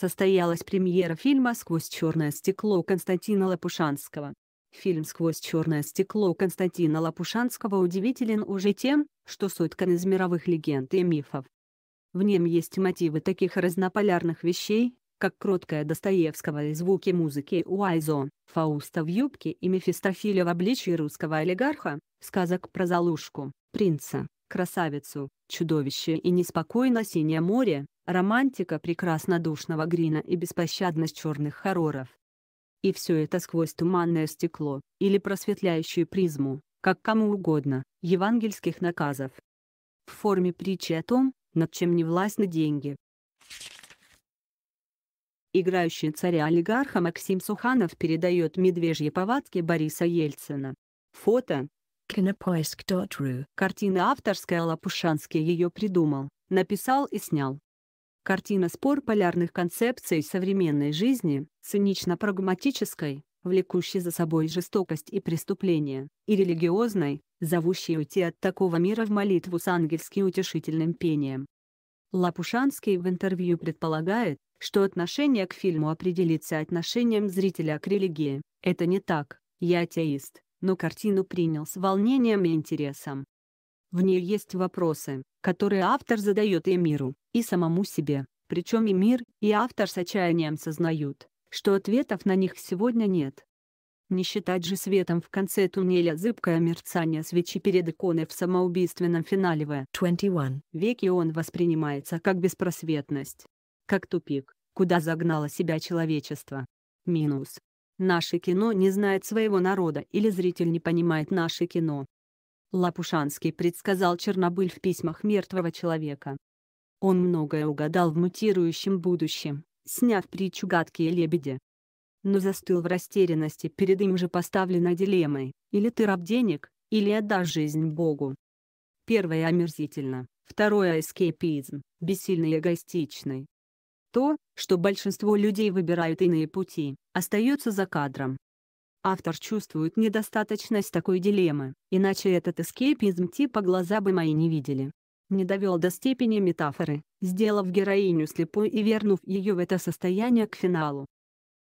состоялась премьера фильма «Сквозь черное стекло» Константина Лопушанского. Фильм «Сквозь черное стекло» Константина Лопушанского удивителен уже тем, что соткан из мировых легенд и мифов. В нем есть мотивы таких разнополярных вещей, как кроткая Достоевского и звуки музыки Уайзо, Фауста в юбке и Мефистофиля в обличии русского олигарха, сказок про Залушку, принца, красавицу, чудовище и неспокойно синее море, романтика прекраснодушного Грина и беспощадность черных хорроров. И все это сквозь туманное стекло, или просветляющую призму, как кому угодно, евангельских наказов. В форме притчи о том, над чем не властны деньги. Играющий царя-олигарха Максим Суханов передает медвежьи повадки Бориса Ельцина. Фото. Кинопоиск.ру Картина авторская Лапушанский ее придумал, написал и снял. Картина спор полярных концепций современной жизни, цинично-прагматической, влекущей за собой жестокость и преступление, и религиозной, зовущей уйти от такого мира в молитву с ангельски утешительным пением. Лапушанский в интервью предполагает, что отношение к фильму определится отношением зрителя к религии. Это не так, я атеист, но картину принял с волнением и интересом. В ней есть вопросы, которые автор задает и и самому себе. Причем и мир, и автор с отчаянием сознают, что ответов на них сегодня нет. Не считать же светом в конце туннеля зыбкое мерцание свечи перед иконой в самоубийственном финале в 21 веке он воспринимается как беспросветность, как тупик, куда загнало себя человечество. Минус. Наше кино не знает своего народа или зритель не понимает наше кино, Лапушанский предсказал Чернобыль в письмах мертвого человека. Он многое угадал в мутирующем будущем, сняв притчу «Гадкие лебеди». Но застыл в растерянности перед им же поставленной дилеммой, или ты раб денег, или отдашь жизнь Богу. Первое омерзительно, второе эскепизм, бессильный и эгоистичный. То, что большинство людей выбирают иные пути, остается за кадром. Автор чувствует недостаточность такой дилеммы, иначе этот эскепизм типа «глаза бы мои не видели». Не довел до степени метафоры, сделав героиню слепой и вернув ее в это состояние к финалу.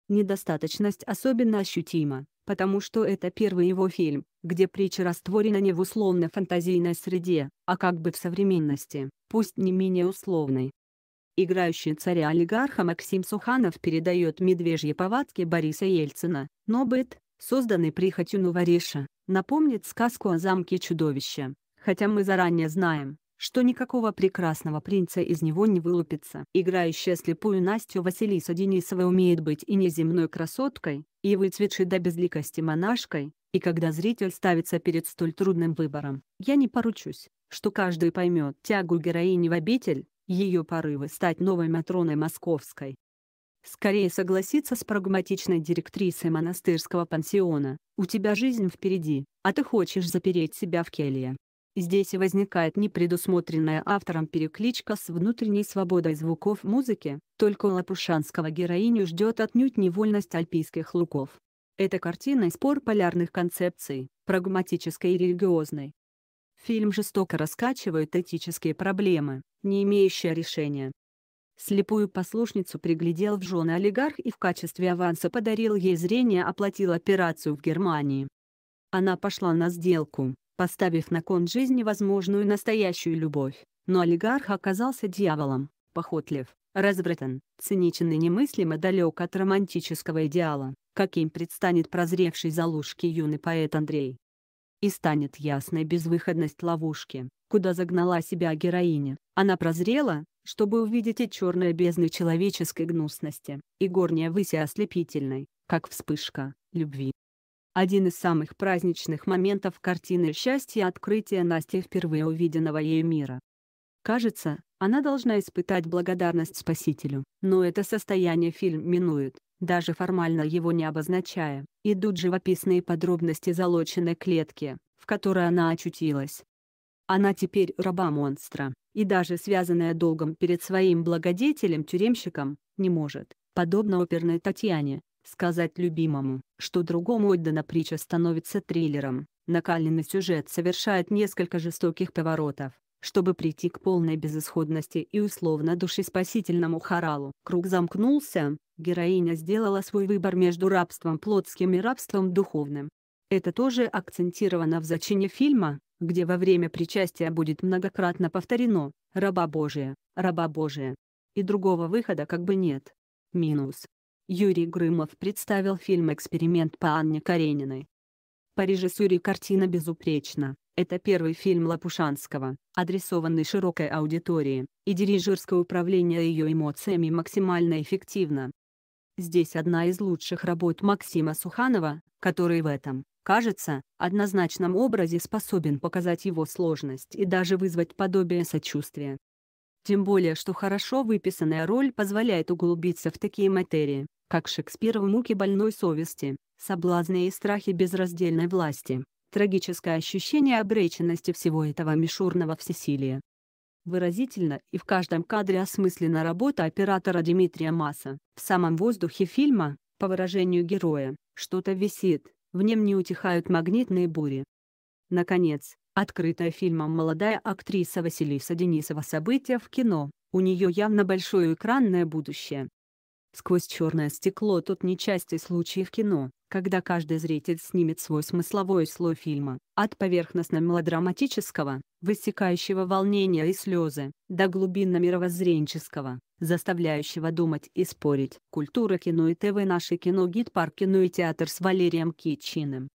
Недостаточность особенно ощутима, потому что это первый его фильм, где притча растворена не в условно-фантазийной среде, а как бы в современности, пусть не менее условной. Играющий царя-олигарха Максим Суханов передает медвежьи повадки Бориса Ельцина, но быт, созданный прихотью Нувариша, напомнит сказку о замке чудовища, хотя мы заранее знаем, что никакого прекрасного принца из него не вылупится. Играющая слепую Настю Василиса Денисова умеет быть и неземной красоткой, и выцветшей до безликости монашкой, и когда зритель ставится перед столь трудным выбором, я не поручусь, что каждый поймет тягу героини в обитель, ее порывы стать новой Матроной Московской скорее согласиться с прагматичной директрисой монастырского пансиона. У тебя жизнь впереди, а ты хочешь запереть себя в келье. Здесь и возникает непредусмотренная автором перекличка с внутренней свободой звуков музыки, только у лапушанского героиню ждет отнюдь невольность альпийских луков. Эта картина спор полярных концепций, прагматической и религиозной. Фильм жестоко раскачивает этические проблемы, не имеющие решения. Слепую послушницу приглядел в жены олигарх и в качестве аванса подарил ей зрение оплатил операцию в Германии. Она пошла на сделку, поставив на кон жизни возможную настоящую любовь, но олигарх оказался дьяволом, похотлив, развратен, циничен и немыслимо далек от романтического идеала, каким предстанет прозревший за лужки юный поэт Андрей. И станет ясной безвыходность ловушки, куда загнала себя героиня, она прозрела, чтобы увидите черные бездны человеческой гнусности, и горняя выси ослепительной, как вспышка, любви. Один из самых праздничных моментов картины счастья открытие Насти впервые увиденного ею мира. Кажется, она должна испытать благодарность Спасителю, но это состояние фильм минует, даже формально его не обозначая. Идут живописные подробности залоченной клетки, в которой она очутилась, она теперь раба монстра, и даже связанная долгом перед своим благодетелем-тюремщиком, не может, подобно оперной Татьяне, сказать любимому, что другому отдана притча становится триллером. Накаленный сюжет совершает несколько жестоких поворотов, чтобы прийти к полной безысходности и условно душеспасительному хоралу. Круг замкнулся, героиня сделала свой выбор между рабством плотским и рабством духовным. Это тоже акцентировано в зачине фильма, где во время причастия будет многократно повторено «раба Божия, раба Божия». И другого выхода как бы нет. Минус. Юрий Грымов представил фильм «Эксперимент» по Анне Карениной. По режиссуре картина безупречна. Это первый фильм Лапушанского, адресованный широкой аудитории, и дирижерское управление ее эмоциями максимально эффективно. Здесь одна из лучших работ Максима Суханова, который в этом кажется, однозначном образе способен показать его сложность и даже вызвать подобие сочувствия. Тем более, что хорошо выписанная роль позволяет углубиться в такие материи, как Шекспир в муке больной совести, соблазны и страхи безраздельной власти, трагическое ощущение обреченности всего этого мишурного всесилия. Выразительно и в каждом кадре осмыслена работа оператора Дмитрия Масса. В самом воздухе фильма, по выражению героя, что-то висит, в нем не утихают магнитные бури. Наконец, открытая фильмом молодая актриса Василиса Денисова события в кино, у нее явно большое экранное будущее. Сквозь черное стекло тот нечастый случаи в кино, когда каждый зритель снимет свой смысловой слой фильма, от поверхностно-мелодраматического, высекающего волнения и слезы, до глубинно-мировоззренческого, заставляющего думать и спорить. Культура кино и ТВ Наше кино Гид Парк кино и театр с Валерием Кичиным.